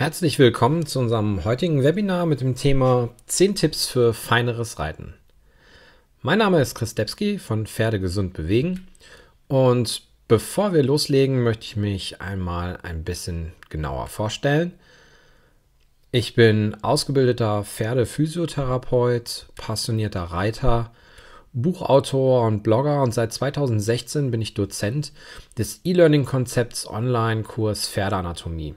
Herzlich willkommen zu unserem heutigen Webinar mit dem Thema 10 Tipps für feineres Reiten. Mein Name ist Chris Debski von Pferde gesund bewegen und bevor wir loslegen, möchte ich mich einmal ein bisschen genauer vorstellen. Ich bin ausgebildeter Pferdephysiotherapeut, passionierter Reiter, Buchautor und Blogger und seit 2016 bin ich Dozent des E-Learning-Konzepts Online-Kurs Pferdeanatomie.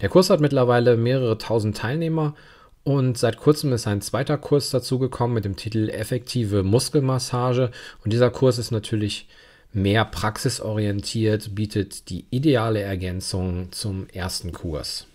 Der Kurs hat mittlerweile mehrere tausend Teilnehmer und seit kurzem ist ein zweiter Kurs dazugekommen mit dem Titel Effektive Muskelmassage. Und dieser Kurs ist natürlich mehr praxisorientiert, bietet die ideale Ergänzung zum ersten Kurs.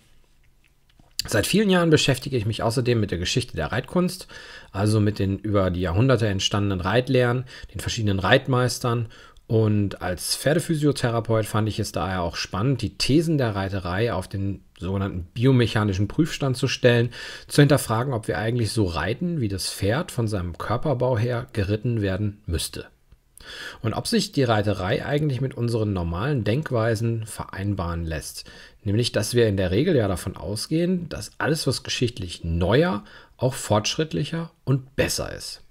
Seit vielen Jahren beschäftige ich mich außerdem mit der Geschichte der Reitkunst, also mit den über die Jahrhunderte entstandenen Reitlehren, den verschiedenen Reitmeistern und als Pferdephysiotherapeut fand ich es daher auch spannend, die Thesen der Reiterei auf den sogenannten biomechanischen Prüfstand zu stellen, zu hinterfragen, ob wir eigentlich so reiten, wie das Pferd von seinem Körperbau her geritten werden müsste. Und ob sich die Reiterei eigentlich mit unseren normalen Denkweisen vereinbaren lässt. Nämlich, dass wir in der Regel ja davon ausgehen, dass alles, was geschichtlich neuer, auch fortschrittlicher und besser ist.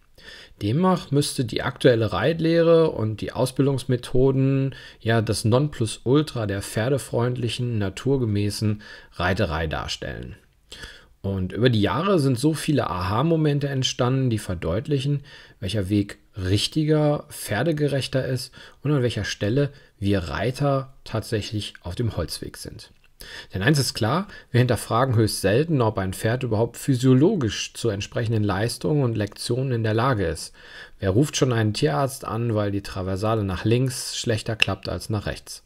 Demnach müsste die aktuelle Reitlehre und die Ausbildungsmethoden ja das Nonplusultra der pferdefreundlichen, naturgemäßen Reiterei darstellen. Und über die Jahre sind so viele Aha-Momente entstanden, die verdeutlichen, welcher Weg richtiger, pferdegerechter ist und an welcher Stelle wir Reiter tatsächlich auf dem Holzweg sind. Denn eins ist klar, wir hinterfragen höchst selten, ob ein Pferd überhaupt physiologisch zu entsprechenden Leistungen und Lektionen in der Lage ist. Wer ruft schon einen Tierarzt an, weil die Traversale nach links schlechter klappt als nach rechts?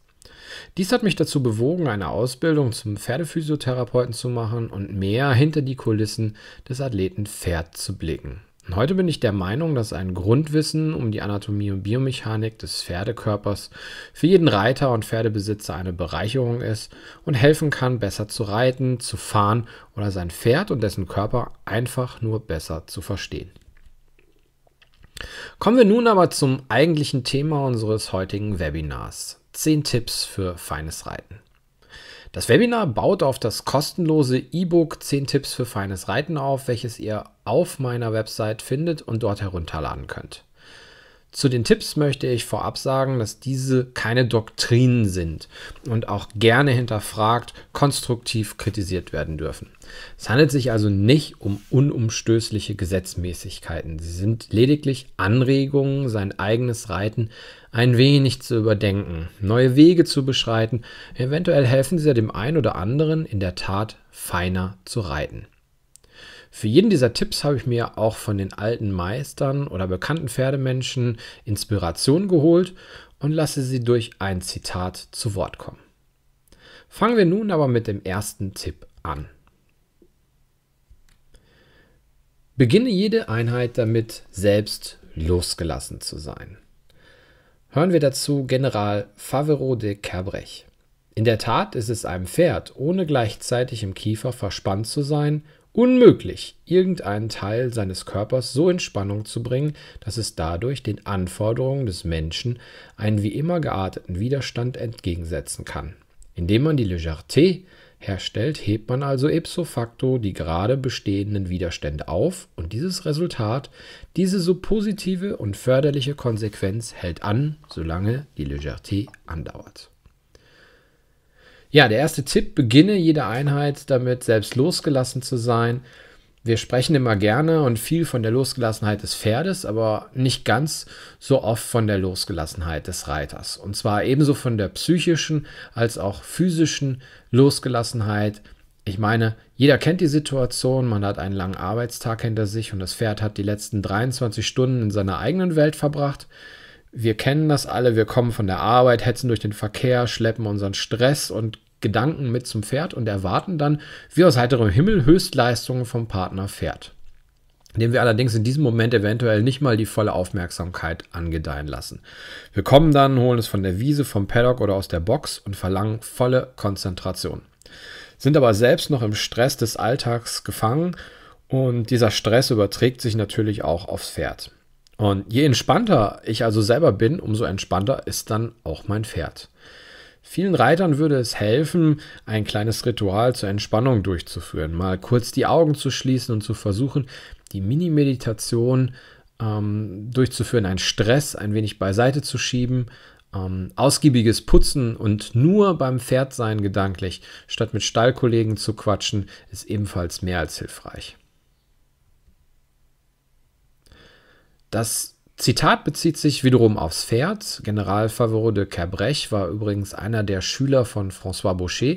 Dies hat mich dazu bewogen, eine Ausbildung zum Pferdephysiotherapeuten zu machen und mehr hinter die Kulissen des Athleten Pferd zu blicken. Und heute bin ich der Meinung, dass ein Grundwissen um die Anatomie und Biomechanik des Pferdekörpers für jeden Reiter und Pferdebesitzer eine Bereicherung ist und helfen kann, besser zu reiten, zu fahren oder sein Pferd und dessen Körper einfach nur besser zu verstehen. Kommen wir nun aber zum eigentlichen Thema unseres heutigen Webinars. 10 Tipps für feines Reiten. Das Webinar baut auf das kostenlose E-Book 10 Tipps für feines Reiten auf, welches ihr auf meiner Website findet und dort herunterladen könnt. Zu den Tipps möchte ich vorab sagen, dass diese keine Doktrinen sind und auch gerne hinterfragt, konstruktiv kritisiert werden dürfen. Es handelt sich also nicht um unumstößliche Gesetzmäßigkeiten. Sie sind lediglich Anregungen, sein eigenes Reiten ein wenig zu überdenken, neue Wege zu beschreiten. Eventuell helfen sie ja dem einen oder anderen in der Tat feiner zu reiten. Für jeden dieser Tipps habe ich mir auch von den alten Meistern oder bekannten Pferdemenschen Inspiration geholt und lasse sie durch ein Zitat zu Wort kommen. Fangen wir nun aber mit dem ersten Tipp an. Beginne jede Einheit damit, selbst losgelassen zu sein. Hören wir dazu General Favero de Kerbrech. In der Tat ist es einem Pferd, ohne gleichzeitig im Kiefer verspannt zu sein, unmöglich, irgendeinen Teil seines Körpers so in Spannung zu bringen, dass es dadurch den Anforderungen des Menschen einen wie immer gearteten Widerstand entgegensetzen kann. Indem man die Legerté herstellt, hebt man also ipso facto die gerade bestehenden Widerstände auf und dieses Resultat, diese so positive und förderliche Konsequenz hält an, solange die Legerté andauert. Ja, der erste Tipp, beginne jede Einheit damit, selbst losgelassen zu sein. Wir sprechen immer gerne und viel von der Losgelassenheit des Pferdes, aber nicht ganz so oft von der Losgelassenheit des Reiters. Und zwar ebenso von der psychischen als auch physischen Losgelassenheit. Ich meine, jeder kennt die Situation, man hat einen langen Arbeitstag hinter sich und das Pferd hat die letzten 23 Stunden in seiner eigenen Welt verbracht wir kennen das alle, wir kommen von der Arbeit, hetzen durch den Verkehr, schleppen unseren Stress und Gedanken mit zum Pferd und erwarten dann, wie aus heiterem Himmel, Höchstleistungen vom Partner Pferd, Indem wir allerdings in diesem Moment eventuell nicht mal die volle Aufmerksamkeit angedeihen lassen. Wir kommen dann, holen es von der Wiese, vom Paddock oder aus der Box und verlangen volle Konzentration. Sind aber selbst noch im Stress des Alltags gefangen und dieser Stress überträgt sich natürlich auch aufs Pferd. Und je entspannter ich also selber bin, umso entspannter ist dann auch mein Pferd. Vielen Reitern würde es helfen, ein kleines Ritual zur Entspannung durchzuführen, mal kurz die Augen zu schließen und zu versuchen, die Mini-Meditation ähm, durchzuführen, einen Stress ein wenig beiseite zu schieben, ähm, ausgiebiges Putzen und nur beim Pferd sein gedanklich, statt mit Stallkollegen zu quatschen, ist ebenfalls mehr als hilfreich. Das Zitat bezieht sich wiederum aufs Pferd. General Favreau de Cabrech war übrigens einer der Schüler von François Boucher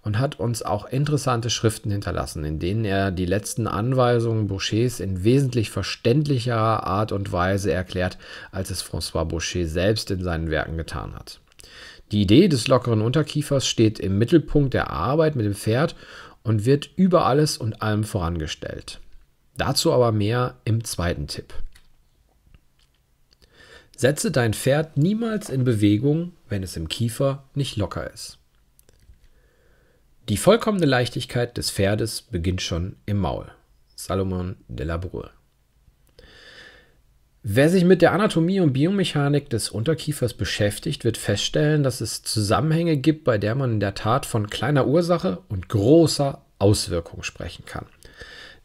und hat uns auch interessante Schriften hinterlassen, in denen er die letzten Anweisungen Bouchers in wesentlich verständlicherer Art und Weise erklärt, als es François Boucher selbst in seinen Werken getan hat. Die Idee des lockeren Unterkiefers steht im Mittelpunkt der Arbeit mit dem Pferd und wird über alles und allem vorangestellt. Dazu aber mehr im zweiten Tipp. Setze dein Pferd niemals in Bewegung, wenn es im Kiefer nicht locker ist. Die vollkommene Leichtigkeit des Pferdes beginnt schon im Maul. Salomon de la Brue. Wer sich mit der Anatomie und Biomechanik des Unterkiefers beschäftigt, wird feststellen, dass es Zusammenhänge gibt, bei der man in der Tat von kleiner Ursache und großer Auswirkung sprechen kann.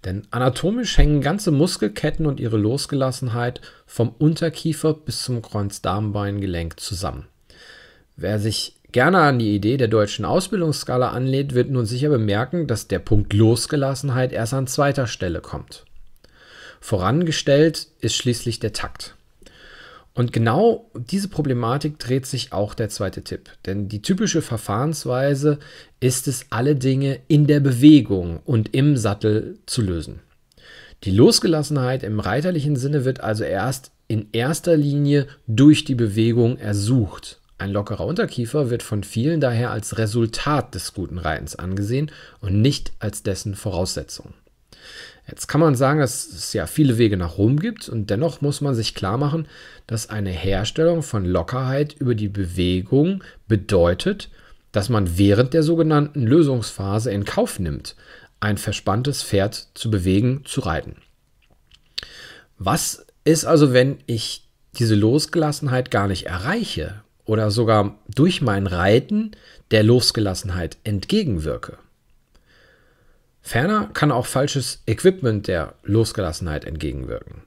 Denn anatomisch hängen ganze Muskelketten und ihre Losgelassenheit vom Unterkiefer bis zum Kreuzdarmbeingelenk zusammen. Wer sich gerne an die Idee der deutschen Ausbildungsskala anlädt, wird nun sicher bemerken, dass der Punkt Losgelassenheit erst an zweiter Stelle kommt. Vorangestellt ist schließlich der Takt. Und genau diese Problematik dreht sich auch der zweite Tipp. Denn die typische Verfahrensweise ist es, alle Dinge in der Bewegung und im Sattel zu lösen. Die Losgelassenheit im reiterlichen Sinne wird also erst in erster Linie durch die Bewegung ersucht. Ein lockerer Unterkiefer wird von vielen daher als Resultat des guten Reitens angesehen und nicht als dessen Voraussetzung. Jetzt kann man sagen, dass es ja viele Wege nach Rom gibt und dennoch muss man sich klar machen, dass eine Herstellung von Lockerheit über die Bewegung bedeutet, dass man während der sogenannten Lösungsphase in Kauf nimmt, ein verspanntes Pferd zu bewegen, zu reiten. Was ist also, wenn ich diese Losgelassenheit gar nicht erreiche oder sogar durch mein Reiten der Losgelassenheit entgegenwirke? Ferner kann auch falsches Equipment der Losgelassenheit entgegenwirken.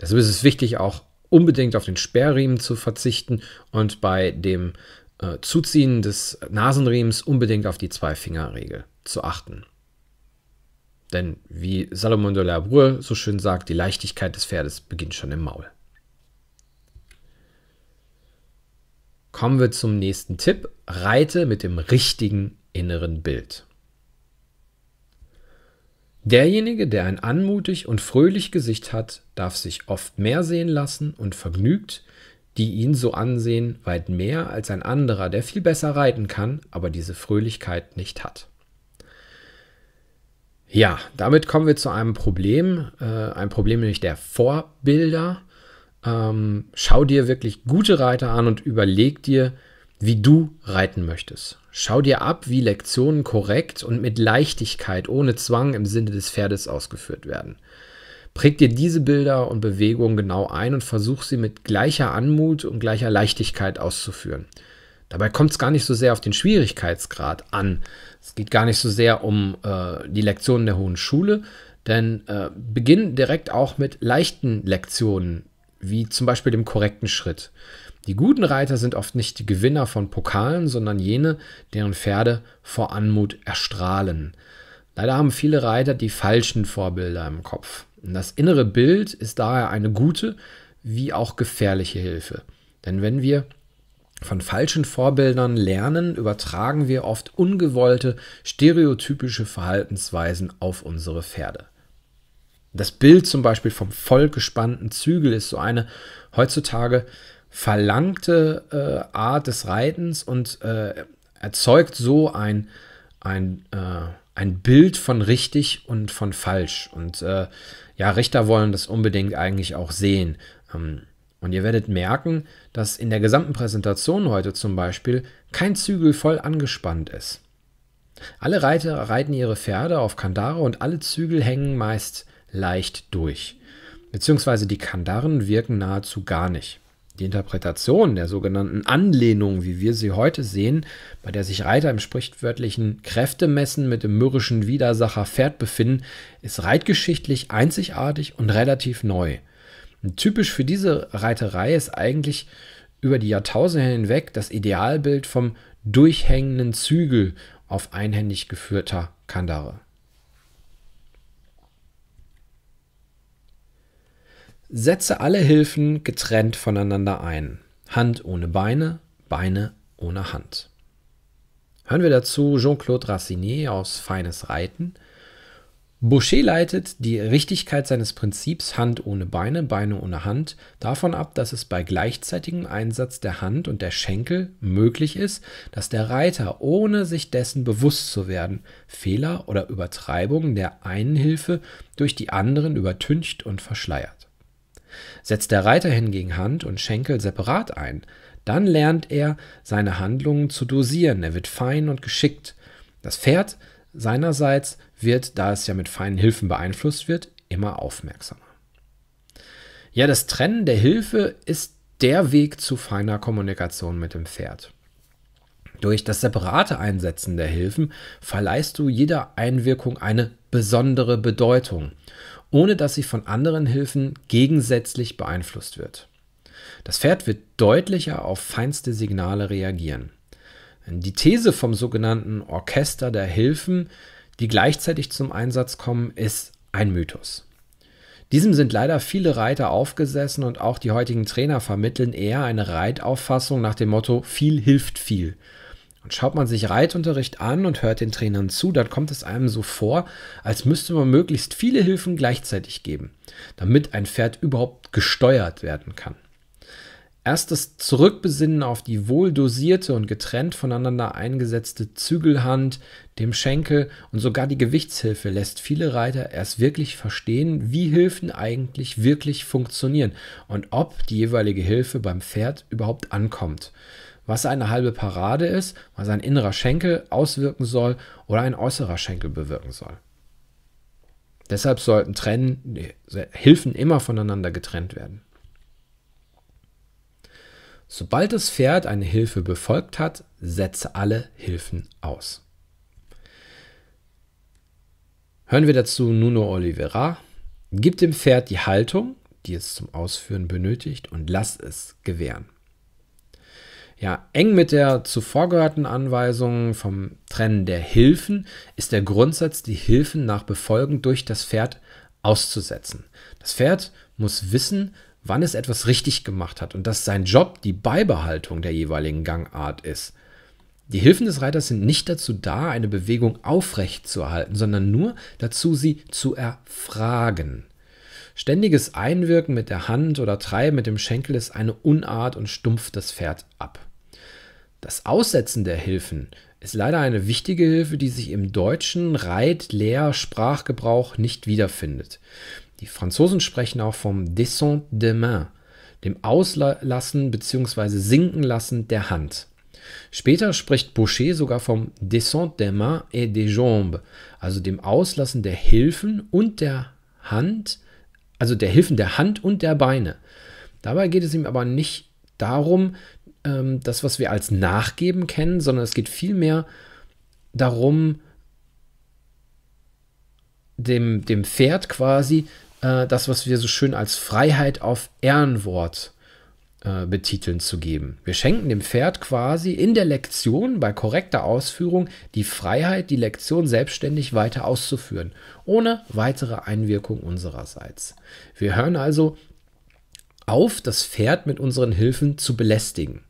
Deshalb ist es wichtig, auch unbedingt auf den Sperrriemen zu verzichten und bei dem äh, Zuziehen des Nasenriemens unbedingt auf die Zwei-Finger-Regel zu achten. Denn wie Salomon de la Brue so schön sagt, die Leichtigkeit des Pferdes beginnt schon im Maul. Kommen wir zum nächsten Tipp. Reite mit dem richtigen inneren Bild. Derjenige, der ein anmutig und fröhlich Gesicht hat, darf sich oft mehr sehen lassen und vergnügt, die ihn so ansehen, weit mehr als ein anderer, der viel besser reiten kann, aber diese Fröhlichkeit nicht hat. Ja, damit kommen wir zu einem Problem, äh, ein Problem nämlich der Vorbilder. Ähm, schau dir wirklich gute Reiter an und überleg dir, wie du reiten möchtest. Schau dir ab, wie Lektionen korrekt und mit Leichtigkeit, ohne Zwang im Sinne des Pferdes ausgeführt werden. Präg dir diese Bilder und Bewegungen genau ein und versuch sie mit gleicher Anmut und gleicher Leichtigkeit auszuführen. Dabei kommt es gar nicht so sehr auf den Schwierigkeitsgrad an. Es geht gar nicht so sehr um äh, die Lektionen der Hohen Schule, denn äh, beginn direkt auch mit leichten Lektionen, wie zum Beispiel dem korrekten Schritt. Die guten Reiter sind oft nicht die Gewinner von Pokalen, sondern jene, deren Pferde vor Anmut erstrahlen. Leider haben viele Reiter die falschen Vorbilder im Kopf. Das innere Bild ist daher eine gute wie auch gefährliche Hilfe. Denn wenn wir von falschen Vorbildern lernen, übertragen wir oft ungewollte, stereotypische Verhaltensweisen auf unsere Pferde. Das Bild zum Beispiel vom vollgespannten Zügel ist so eine heutzutage verlangte äh, Art des Reitens und äh, erzeugt so ein, ein, äh, ein Bild von richtig und von falsch. Und äh, ja, Richter wollen das unbedingt eigentlich auch sehen. Ähm, und ihr werdet merken, dass in der gesamten Präsentation heute zum Beispiel kein Zügel voll angespannt ist. Alle Reiter reiten ihre Pferde auf Kandare und alle Zügel hängen meist leicht durch. Beziehungsweise die Kandaren wirken nahezu gar nicht. Die Interpretation der sogenannten Anlehnung, wie wir sie heute sehen, bei der sich Reiter im sprichwörtlichen Kräftemessen mit dem mürrischen Widersacher Pferd befinden, ist reitgeschichtlich einzigartig und relativ neu. Und typisch für diese Reiterei ist eigentlich über die Jahrtausende hinweg das Idealbild vom durchhängenden Zügel auf einhändig geführter Kandare. Setze alle Hilfen getrennt voneinander ein. Hand ohne Beine, Beine ohne Hand. Hören wir dazu Jean-Claude Racinier aus Feines Reiten. Boucher leitet die Richtigkeit seines Prinzips Hand ohne Beine, Beine ohne Hand davon ab, dass es bei gleichzeitigem Einsatz der Hand und der Schenkel möglich ist, dass der Reiter, ohne sich dessen bewusst zu werden, Fehler oder Übertreibungen der einen Hilfe durch die anderen übertüncht und verschleiert. Setzt der Reiter hingegen Hand und Schenkel separat ein, dann lernt er, seine Handlungen zu dosieren, er wird fein und geschickt. Das Pferd seinerseits wird, da es ja mit feinen Hilfen beeinflusst wird, immer aufmerksamer. Ja, das Trennen der Hilfe ist der Weg zu feiner Kommunikation mit dem Pferd. Durch das separate Einsetzen der Hilfen verleihst du jeder Einwirkung eine besondere Bedeutung ohne dass sie von anderen Hilfen gegensätzlich beeinflusst wird. Das Pferd wird deutlicher auf feinste Signale reagieren. Die These vom sogenannten Orchester der Hilfen, die gleichzeitig zum Einsatz kommen, ist ein Mythos. Diesem sind leider viele Reiter aufgesessen und auch die heutigen Trainer vermitteln eher eine Reitauffassung nach dem Motto viel hilft viel und schaut man sich Reitunterricht an und hört den Trainern zu, dann kommt es einem so vor, als müsste man möglichst viele Hilfen gleichzeitig geben, damit ein Pferd überhaupt gesteuert werden kann. Erst das Zurückbesinnen auf die wohl dosierte und getrennt voneinander eingesetzte Zügelhand, dem Schenkel und sogar die Gewichtshilfe lässt viele Reiter erst wirklich verstehen, wie Hilfen eigentlich wirklich funktionieren und ob die jeweilige Hilfe beim Pferd überhaupt ankommt was eine halbe Parade ist, was ein innerer Schenkel auswirken soll oder ein äußerer Schenkel bewirken soll. Deshalb sollten Trennen, Hilfen immer voneinander getrennt werden. Sobald das Pferd eine Hilfe befolgt hat, setze alle Hilfen aus. Hören wir dazu Nuno Oliveira. Gib dem Pferd die Haltung, die es zum Ausführen benötigt, und lass es gewähren. Ja, eng mit der zuvor gehörten Anweisung vom Trennen der Hilfen ist der Grundsatz, die Hilfen nach Befolgen durch das Pferd auszusetzen. Das Pferd muss wissen, wann es etwas richtig gemacht hat und dass sein Job die Beibehaltung der jeweiligen Gangart ist. Die Hilfen des Reiters sind nicht dazu da, eine Bewegung aufrecht zu erhalten, sondern nur dazu, sie zu erfragen. Ständiges Einwirken mit der Hand oder Treiben mit dem Schenkel ist eine Unart und stumpft das Pferd ab. Das Aussetzen der Hilfen ist leider eine wichtige Hilfe, die sich im deutschen Reit-, Lehr-, Sprachgebrauch nicht wiederfindet. Die Franzosen sprechen auch vom Descent de main, dem Auslassen bzw. Sinkenlassen der Hand. Später spricht Boucher sogar vom Descent des mains et des jambes, also dem Auslassen der Hilfen und der Hand, also der Hilfen der Hand und der Beine. Dabei geht es ihm aber nicht darum, ähm, das, was wir als Nachgeben kennen, sondern es geht vielmehr darum, dem, dem Pferd quasi äh, das, was wir so schön als Freiheit auf Ehrenwort äh, betiteln zu geben. Wir schenken dem Pferd quasi in der Lektion bei korrekter Ausführung die Freiheit, die Lektion selbstständig weiter auszuführen, ohne weitere Einwirkung unsererseits. Wir hören also auf, das Pferd mit unseren Hilfen zu belästigen.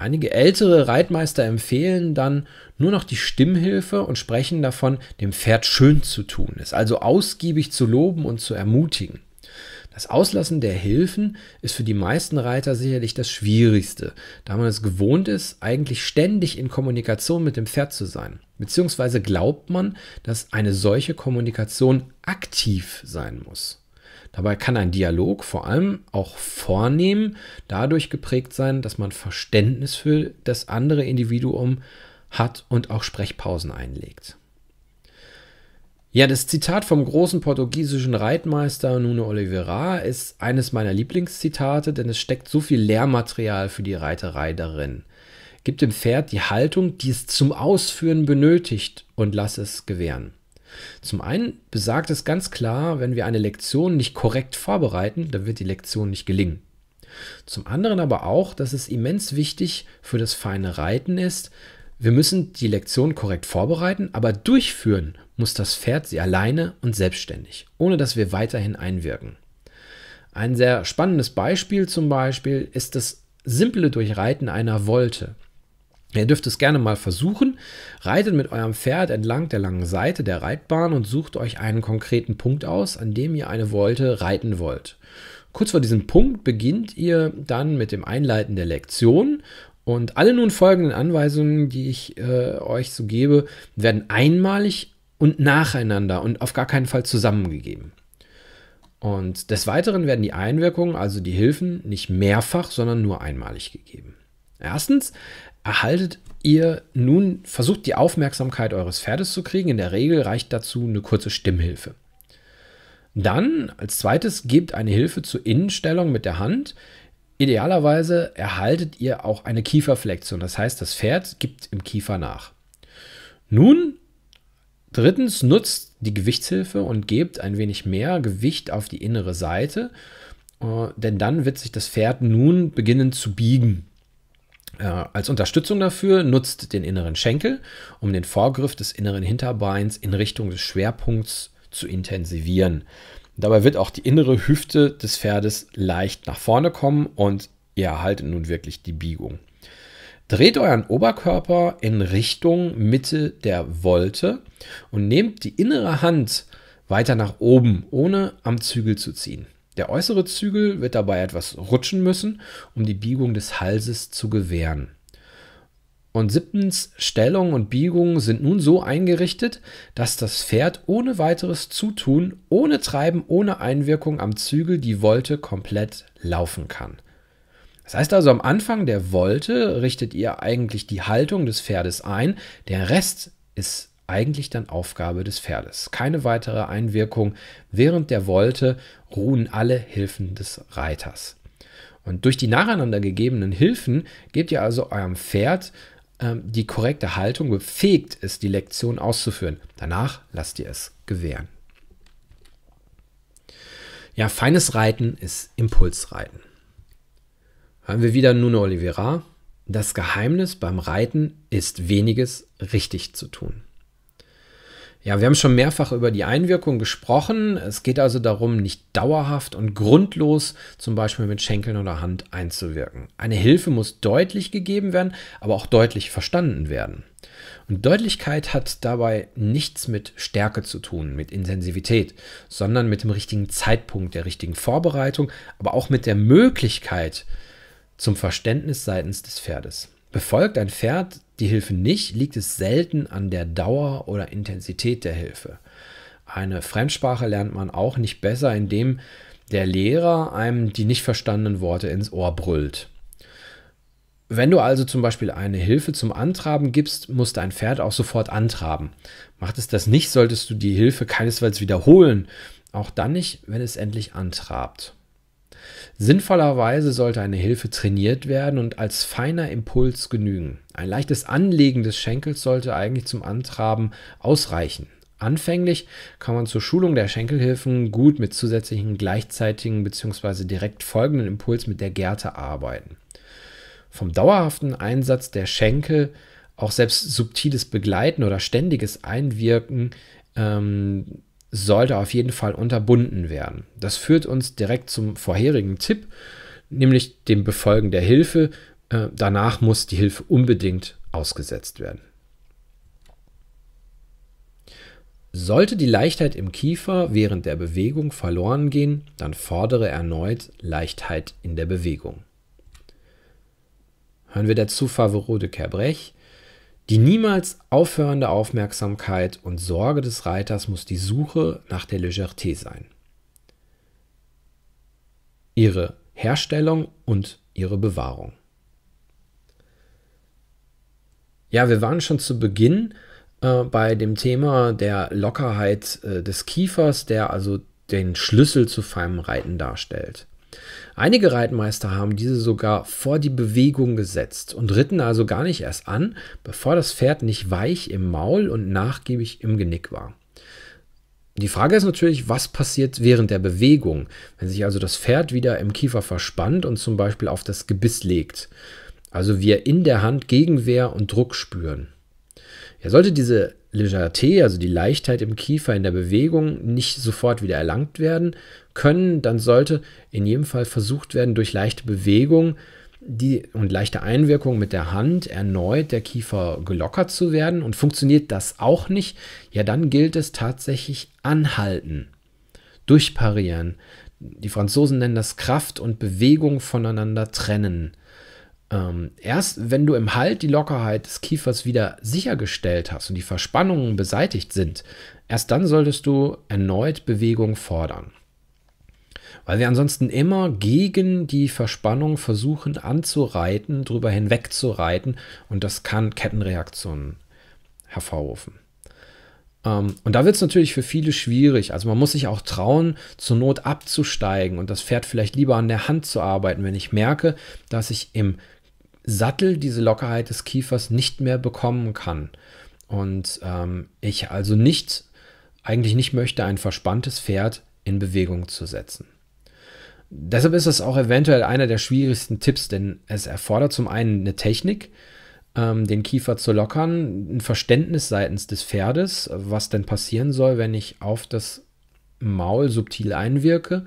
Einige ältere Reitmeister empfehlen dann nur noch die Stimmhilfe und sprechen davon, dem Pferd schön zu tun, es also ausgiebig zu loben und zu ermutigen. Das Auslassen der Hilfen ist für die meisten Reiter sicherlich das Schwierigste, da man es gewohnt ist, eigentlich ständig in Kommunikation mit dem Pferd zu sein. Beziehungsweise glaubt man, dass eine solche Kommunikation aktiv sein muss. Dabei kann ein Dialog vor allem auch vornehm dadurch geprägt sein, dass man Verständnis für das andere Individuum hat und auch Sprechpausen einlegt. Ja, das Zitat vom großen portugiesischen Reitmeister Nuno Oliveira ist eines meiner Lieblingszitate, denn es steckt so viel Lehrmaterial für die Reiterei darin. Gib dem Pferd die Haltung, die es zum Ausführen benötigt und lass es gewähren. Zum einen besagt es ganz klar, wenn wir eine Lektion nicht korrekt vorbereiten, dann wird die Lektion nicht gelingen. Zum anderen aber auch, dass es immens wichtig für das feine Reiten ist, wir müssen die Lektion korrekt vorbereiten, aber durchführen muss das Pferd sie alleine und selbstständig, ohne dass wir weiterhin einwirken. Ein sehr spannendes Beispiel zum Beispiel ist das simple Durchreiten einer Wolte. Ihr dürft es gerne mal versuchen. Reitet mit eurem Pferd entlang der langen Seite der Reitbahn und sucht euch einen konkreten Punkt aus, an dem ihr eine Wolte reiten wollt. Kurz vor diesem Punkt beginnt ihr dann mit dem Einleiten der Lektion und alle nun folgenden Anweisungen, die ich äh, euch so gebe, werden einmalig und nacheinander und auf gar keinen Fall zusammengegeben. Und des Weiteren werden die Einwirkungen, also die Hilfen, nicht mehrfach, sondern nur einmalig gegeben. Erstens, erhaltet ihr nun, versucht die Aufmerksamkeit eures Pferdes zu kriegen. In der Regel reicht dazu eine kurze Stimmhilfe. Dann als zweites gebt eine Hilfe zur Innenstellung mit der Hand. Idealerweise erhaltet ihr auch eine Kieferflexion, das heißt, das Pferd gibt im Kiefer nach. Nun, drittens, nutzt die Gewichtshilfe und gebt ein wenig mehr Gewicht auf die innere Seite, äh, denn dann wird sich das Pferd nun beginnen zu biegen. Äh, als Unterstützung dafür nutzt den inneren Schenkel, um den Vorgriff des inneren Hinterbeins in Richtung des Schwerpunkts zu intensivieren. Dabei wird auch die innere Hüfte des Pferdes leicht nach vorne kommen und ihr erhaltet nun wirklich die Biegung. Dreht euren Oberkörper in Richtung Mitte der Wolte und nehmt die innere Hand weiter nach oben, ohne am Zügel zu ziehen. Der äußere Zügel wird dabei etwas rutschen müssen, um die Biegung des Halses zu gewähren. Und siebtens, Stellung und Biegung sind nun so eingerichtet, dass das Pferd ohne weiteres Zutun, ohne Treiben, ohne Einwirkung am Zügel die Wolte komplett laufen kann. Das heißt also, am Anfang der Wolte richtet ihr eigentlich die Haltung des Pferdes ein, der Rest ist eigentlich dann Aufgabe des Pferdes. Keine weitere Einwirkung. Während der Wolte ruhen alle Hilfen des Reiters. Und durch die nacheinander gegebenen Hilfen gebt ihr also eurem Pferd ähm, die korrekte Haltung, befähigt es, die Lektion auszuführen. Danach lasst ihr es gewähren. Ja, feines Reiten ist Impulsreiten. Hören wir wieder Nuno Oliveira. Das Geheimnis beim Reiten ist weniges richtig zu tun. Ja, wir haben schon mehrfach über die Einwirkung gesprochen. Es geht also darum, nicht dauerhaft und grundlos zum Beispiel mit Schenkeln oder Hand einzuwirken. Eine Hilfe muss deutlich gegeben werden, aber auch deutlich verstanden werden. Und Deutlichkeit hat dabei nichts mit Stärke zu tun, mit Intensivität, sondern mit dem richtigen Zeitpunkt, der richtigen Vorbereitung, aber auch mit der Möglichkeit zum Verständnis seitens des Pferdes. Befolgt ein Pferd die Hilfe nicht, liegt es selten an der Dauer oder Intensität der Hilfe. Eine Fremdsprache lernt man auch nicht besser, indem der Lehrer einem die nicht verstandenen Worte ins Ohr brüllt. Wenn du also zum Beispiel eine Hilfe zum Antraben gibst, muss dein Pferd auch sofort antraben. Macht es das nicht, solltest du die Hilfe keinesfalls wiederholen. Auch dann nicht, wenn es endlich antrabt. Sinnvollerweise sollte eine Hilfe trainiert werden und als feiner Impuls genügen. Ein leichtes Anlegen des Schenkels sollte eigentlich zum Antraben ausreichen. Anfänglich kann man zur Schulung der Schenkelhilfen gut mit zusätzlichen gleichzeitigen bzw. direkt folgenden Impuls mit der Gerte arbeiten. Vom dauerhaften Einsatz der Schenkel, auch selbst subtiles Begleiten oder ständiges Einwirken ähm, sollte auf jeden Fall unterbunden werden. Das führt uns direkt zum vorherigen Tipp, nämlich dem Befolgen der Hilfe. Äh, danach muss die Hilfe unbedingt ausgesetzt werden. Sollte die Leichtheit im Kiefer während der Bewegung verloren gehen, dann fordere erneut Leichtheit in der Bewegung. Hören wir dazu Favorot de Cabrech. Die niemals aufhörende Aufmerksamkeit und Sorge des Reiters muss die Suche nach der Legerté sein. Ihre Herstellung und ihre Bewahrung. Ja, wir waren schon zu Beginn äh, bei dem Thema der Lockerheit äh, des Kiefers, der also den Schlüssel zu feinem Reiten darstellt. Einige Reitmeister haben diese sogar vor die Bewegung gesetzt und ritten also gar nicht erst an, bevor das Pferd nicht weich im Maul und nachgiebig im Genick war. Die Frage ist natürlich, was passiert während der Bewegung, wenn sich also das Pferd wieder im Kiefer verspannt und zum Beispiel auf das Gebiss legt. Also wir in der Hand Gegenwehr und Druck spüren. Er sollte diese Legerté, also die Leichtheit im Kiefer in der Bewegung, nicht sofort wieder erlangt werden können, dann sollte in jedem Fall versucht werden, durch leichte Bewegung die, und leichte Einwirkung mit der Hand erneut der Kiefer gelockert zu werden. Und funktioniert das auch nicht, ja, dann gilt es tatsächlich anhalten, durchparieren. Die Franzosen nennen das Kraft und Bewegung voneinander trennen. Ähm, erst wenn du im Halt die Lockerheit des Kiefers wieder sichergestellt hast und die Verspannungen beseitigt sind, erst dann solltest du erneut Bewegung fordern. Weil wir ansonsten immer gegen die Verspannung versuchen anzureiten, drüber hinwegzureiten und das kann Kettenreaktionen hervorrufen. Um, ähm, und da wird es natürlich für viele schwierig. Also man muss sich auch trauen, zur Not abzusteigen und das Pferd vielleicht lieber an der Hand zu arbeiten, wenn ich merke, dass ich im Sattel diese Lockerheit des Kiefers nicht mehr bekommen kann. Und ähm, ich also nicht, eigentlich nicht möchte, ein verspanntes Pferd in Bewegung zu setzen. Deshalb ist es auch eventuell einer der schwierigsten Tipps, denn es erfordert zum einen eine Technik, ähm, den Kiefer zu lockern, ein Verständnis seitens des Pferdes, was denn passieren soll, wenn ich auf das Maul subtil einwirke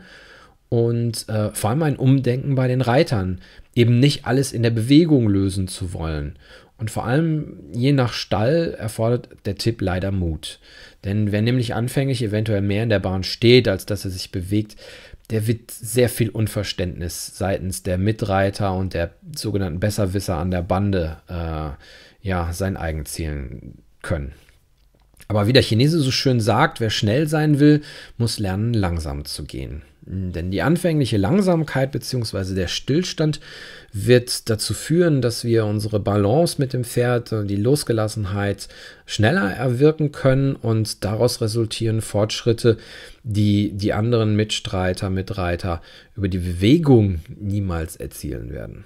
und äh, vor allem ein Umdenken bei den Reitern, eben nicht alles in der Bewegung lösen zu wollen. Und vor allem je nach Stall erfordert der Tipp leider Mut. Denn wer nämlich anfänglich eventuell mehr in der Bahn steht, als dass er sich bewegt, der wird sehr viel Unverständnis seitens der Mitreiter und der sogenannten Besserwisser an der Bande äh, ja, sein eigen zielen können. Aber wie der Chinese so schön sagt, wer schnell sein will, muss lernen, langsam zu gehen. Denn die anfängliche Langsamkeit bzw. der Stillstand wird dazu führen, dass wir unsere Balance mit dem Pferd, die Losgelassenheit schneller erwirken können und daraus resultieren Fortschritte, die die anderen Mitstreiter, Mitreiter über die Bewegung niemals erzielen werden.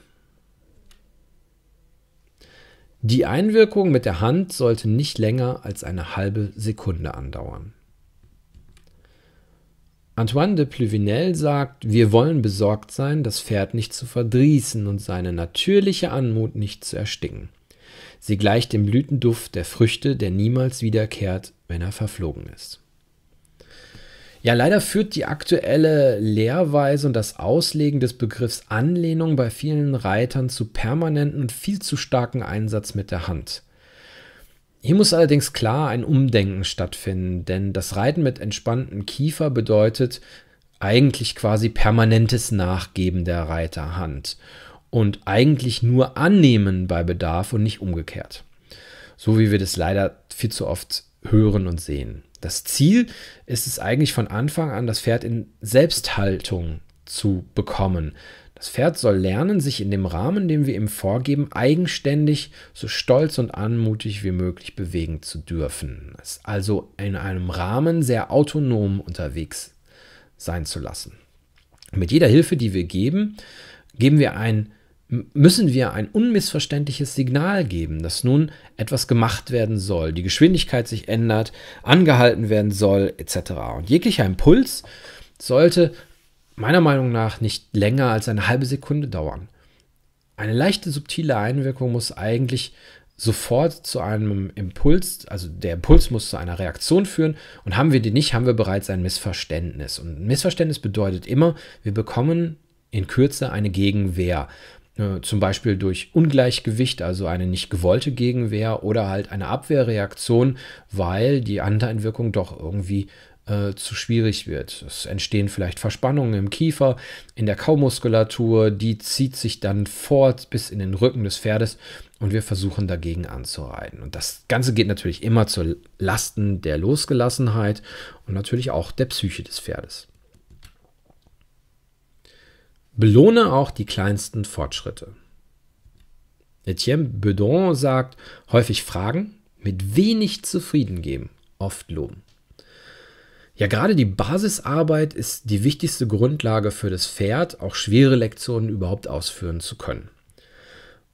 Die Einwirkung mit der Hand sollte nicht länger als eine halbe Sekunde andauern. Antoine de Pluvinel sagt, wir wollen besorgt sein, das Pferd nicht zu verdrießen und seine natürliche Anmut nicht zu ersticken. Sie gleicht dem Blütenduft der Früchte, der niemals wiederkehrt, wenn er verflogen ist. Ja, leider führt die aktuelle Lehrweise und das Auslegen des Begriffs Anlehnung bei vielen Reitern zu permanenten und viel zu starken Einsatz mit der Hand. Hier muss allerdings klar ein Umdenken stattfinden, denn das Reiten mit entspanntem Kiefer bedeutet eigentlich quasi permanentes Nachgeben der Reiterhand und eigentlich nur annehmen bei Bedarf und nicht umgekehrt. So wie wir das leider viel zu oft hören und sehen. Das Ziel ist es eigentlich von Anfang an, das Pferd in Selbsthaltung zu bekommen, das Pferd soll lernen, sich in dem Rahmen, den wir ihm vorgeben, eigenständig, so stolz und anmutig wie möglich bewegen zu dürfen. Es also in einem Rahmen sehr autonom unterwegs sein zu lassen. Mit jeder Hilfe, die wir geben, geben wir ein müssen wir ein unmissverständliches Signal geben, dass nun etwas gemacht werden soll, die Geschwindigkeit sich ändert, angehalten werden soll, etc. Und jeglicher Impuls sollte meiner Meinung nach nicht länger als eine halbe Sekunde dauern. Eine leichte subtile Einwirkung muss eigentlich sofort zu einem Impuls, also der Impuls muss zu einer Reaktion führen und haben wir die nicht, haben wir bereits ein Missverständnis. Und Missverständnis bedeutet immer, wir bekommen in Kürze eine Gegenwehr. Äh, zum Beispiel durch Ungleichgewicht, also eine nicht gewollte Gegenwehr oder halt eine Abwehrreaktion, weil die Aneinwirkung doch irgendwie äh, zu schwierig wird. Es entstehen vielleicht Verspannungen im Kiefer, in der Kaumuskulatur, die zieht sich dann fort bis in den Rücken des Pferdes und wir versuchen dagegen anzureiten. Und das Ganze geht natürlich immer zu Lasten der Losgelassenheit und natürlich auch der Psyche des Pferdes. Belohne auch die kleinsten Fortschritte. Etienne Bedon sagt, häufig fragen, mit wenig zufrieden geben, oft loben. Ja, gerade die Basisarbeit ist die wichtigste Grundlage für das Pferd, auch schwere Lektionen überhaupt ausführen zu können.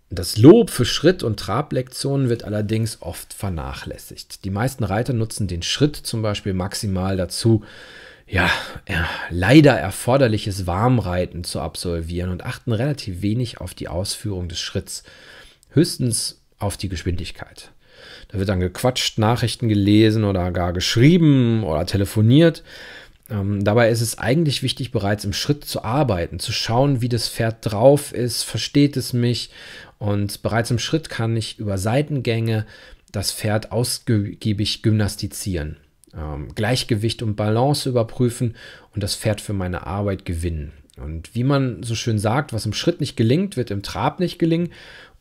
Das Lob für Schritt- und Trablektionen wird allerdings oft vernachlässigt. Die meisten Reiter nutzen den Schritt zum Beispiel maximal dazu, ja, äh, leider erforderliches Warmreiten zu absolvieren und achten relativ wenig auf die Ausführung des Schritts, höchstens auf die Geschwindigkeit. Da wird dann gequatscht, Nachrichten gelesen oder gar geschrieben oder telefoniert. Ähm, dabei ist es eigentlich wichtig, bereits im Schritt zu arbeiten, zu schauen, wie das Pferd drauf ist, versteht es mich. Und bereits im Schritt kann ich über Seitengänge das Pferd ausgiebig gymnastizieren, ähm, Gleichgewicht und Balance überprüfen und das Pferd für meine Arbeit gewinnen. Und wie man so schön sagt, was im Schritt nicht gelingt, wird im Trab nicht gelingen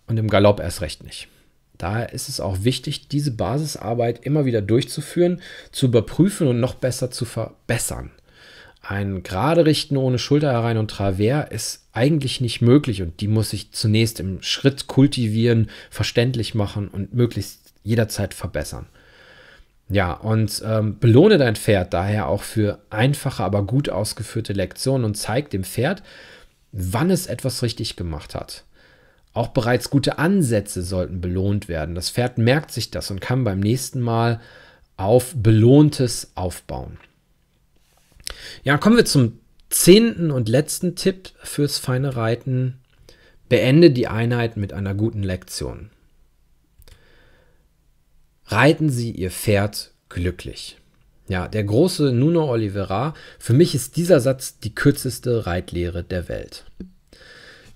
und im Galopp erst recht nicht. Daher ist es auch wichtig, diese Basisarbeit immer wieder durchzuführen, zu überprüfen und noch besser zu verbessern. Ein gerade Richten ohne Schulter herein und Travers ist eigentlich nicht möglich und die muss ich zunächst im Schritt kultivieren, verständlich machen und möglichst jederzeit verbessern. Ja, und ähm, belohne dein Pferd daher auch für einfache, aber gut ausgeführte Lektionen und zeig dem Pferd, wann es etwas richtig gemacht hat. Auch bereits gute Ansätze sollten belohnt werden. Das Pferd merkt sich das und kann beim nächsten Mal auf Belohntes aufbauen. Ja, kommen wir zum zehnten und letzten Tipp fürs feine Reiten. Beende die Einheit mit einer guten Lektion. Reiten Sie Ihr Pferd glücklich. Ja, der große Nuno Oliveira, für mich ist dieser Satz die kürzeste Reitlehre der Welt.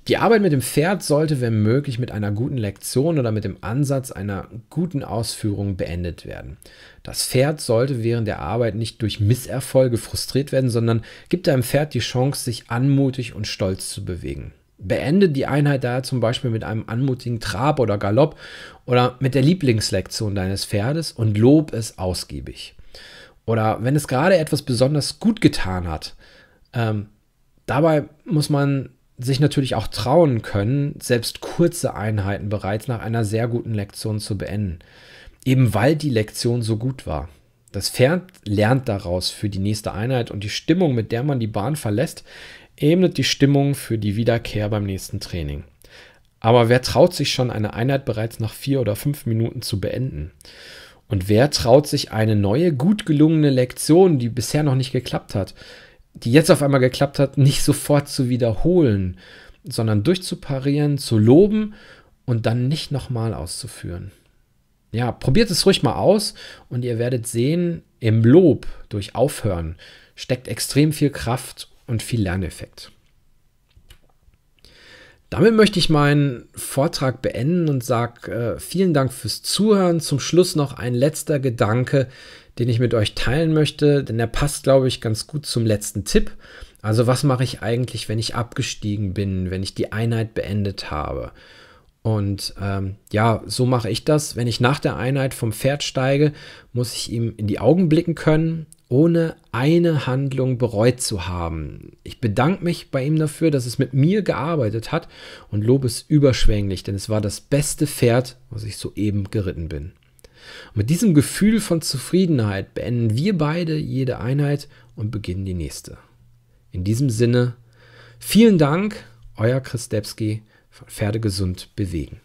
Die Arbeit mit dem Pferd sollte, wenn möglich, mit einer guten Lektion oder mit dem Ansatz einer guten Ausführung beendet werden. Das Pferd sollte während der Arbeit nicht durch Misserfolge frustriert werden, sondern gibt deinem Pferd die Chance, sich anmutig und stolz zu bewegen. Beende die Einheit daher zum Beispiel mit einem anmutigen Trab oder Galopp oder mit der Lieblingslektion deines Pferdes und lob es ausgiebig. Oder wenn es gerade etwas besonders gut getan hat, ähm, dabei muss man sich natürlich auch trauen können, selbst kurze Einheiten bereits nach einer sehr guten Lektion zu beenden, eben weil die Lektion so gut war. Das Pferd lernt daraus für die nächste Einheit und die Stimmung, mit der man die Bahn verlässt, ebnet die Stimmung für die Wiederkehr beim nächsten Training. Aber wer traut sich schon, eine Einheit bereits nach vier oder fünf Minuten zu beenden? Und wer traut sich eine neue, gut gelungene Lektion, die bisher noch nicht geklappt hat, die jetzt auf einmal geklappt hat, nicht sofort zu wiederholen, sondern durchzuparieren, zu loben und dann nicht nochmal auszuführen. Ja, probiert es ruhig mal aus und ihr werdet sehen, im Lob durch Aufhören steckt extrem viel Kraft und viel Lerneffekt. Damit möchte ich meinen Vortrag beenden und sage äh, vielen Dank fürs Zuhören. Zum Schluss noch ein letzter Gedanke, den ich mit euch teilen möchte, denn der passt, glaube ich, ganz gut zum letzten Tipp. Also was mache ich eigentlich, wenn ich abgestiegen bin, wenn ich die Einheit beendet habe? Und ähm, ja, so mache ich das. Wenn ich nach der Einheit vom Pferd steige, muss ich ihm in die Augen blicken können ohne eine Handlung bereut zu haben. Ich bedanke mich bei ihm dafür, dass es mit mir gearbeitet hat und lobe es überschwänglich, denn es war das beste Pferd, was ich soeben geritten bin. Und mit diesem Gefühl von Zufriedenheit beenden wir beide jede Einheit und beginnen die nächste. In diesem Sinne, vielen Dank, euer Chris Debski von Pferde gesund bewegen.